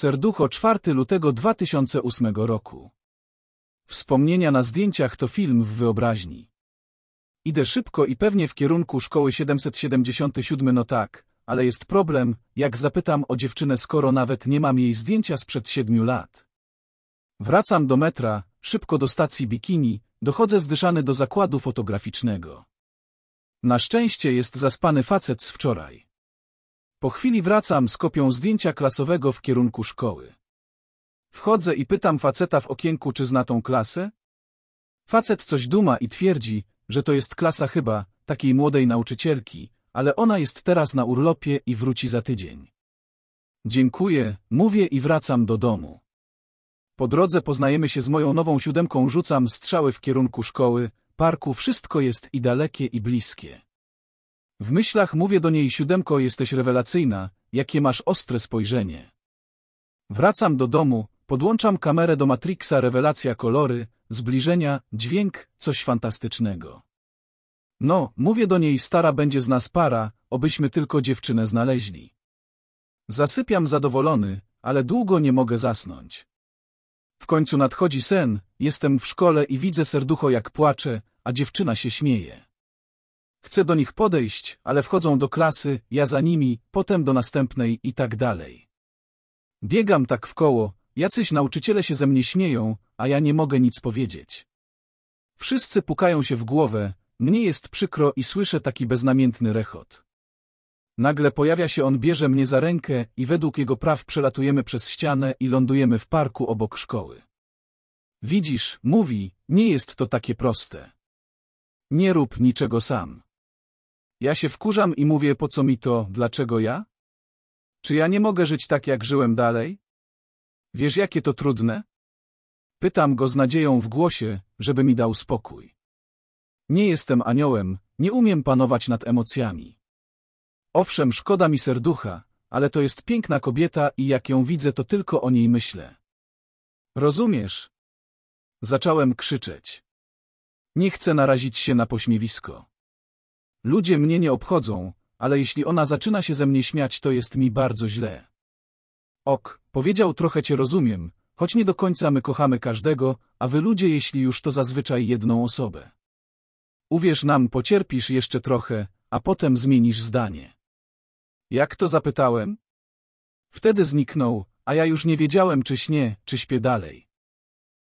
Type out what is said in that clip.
Serducho 4 lutego 2008 roku. Wspomnienia na zdjęciach to film w wyobraźni. Idę szybko i pewnie w kierunku szkoły 777 no tak, ale jest problem, jak zapytam o dziewczynę skoro nawet nie mam jej zdjęcia sprzed siedmiu lat. Wracam do metra, szybko do stacji bikini, dochodzę zdyszany do zakładu fotograficznego. Na szczęście jest zaspany facet z wczoraj. Po chwili wracam z kopią zdjęcia klasowego w kierunku szkoły. Wchodzę i pytam faceta w okienku, czy zna tą klasę? Facet coś duma i twierdzi, że to jest klasa chyba takiej młodej nauczycielki, ale ona jest teraz na urlopie i wróci za tydzień. Dziękuję, mówię i wracam do domu. Po drodze poznajemy się z moją nową siódemką, rzucam strzały w kierunku szkoły, parku, wszystko jest i dalekie i bliskie. W myślach mówię do niej siódemko jesteś rewelacyjna, jakie masz ostre spojrzenie. Wracam do domu, podłączam kamerę do Matrixa rewelacja kolory, zbliżenia, dźwięk, coś fantastycznego. No, mówię do niej stara będzie z nas para, obyśmy tylko dziewczynę znaleźli. Zasypiam zadowolony, ale długo nie mogę zasnąć. W końcu nadchodzi sen, jestem w szkole i widzę serducho jak płacze, a dziewczyna się śmieje. Chcę do nich podejść, ale wchodzą do klasy, ja za nimi, potem do następnej i tak dalej. Biegam tak w koło, jacyś nauczyciele się ze mnie śmieją, a ja nie mogę nic powiedzieć. Wszyscy pukają się w głowę, mnie jest przykro i słyszę taki beznamiętny rechot. Nagle pojawia się on, bierze mnie za rękę i według jego praw przelatujemy przez ścianę i lądujemy w parku obok szkoły. Widzisz, mówi, nie jest to takie proste. Nie rób niczego sam. Ja się wkurzam i mówię po co mi to, dlaczego ja? Czy ja nie mogę żyć tak jak żyłem dalej? Wiesz jakie to trudne? Pytam go z nadzieją w głosie, żeby mi dał spokój. Nie jestem aniołem, nie umiem panować nad emocjami. Owszem, szkoda mi serducha, ale to jest piękna kobieta i jak ją widzę, to tylko o niej myślę. Rozumiesz? Zacząłem krzyczeć. Nie chcę narazić się na pośmiewisko. Ludzie mnie nie obchodzą, ale jeśli ona zaczyna się ze mnie śmiać, to jest mi bardzo źle. Ok, powiedział trochę cię rozumiem, choć nie do końca my kochamy każdego, a wy ludzie jeśli już to zazwyczaj jedną osobę. Uwierz nam, pocierpisz jeszcze trochę, a potem zmienisz zdanie. Jak to zapytałem? Wtedy zniknął, a ja już nie wiedziałem czy śnie, czy śpię dalej.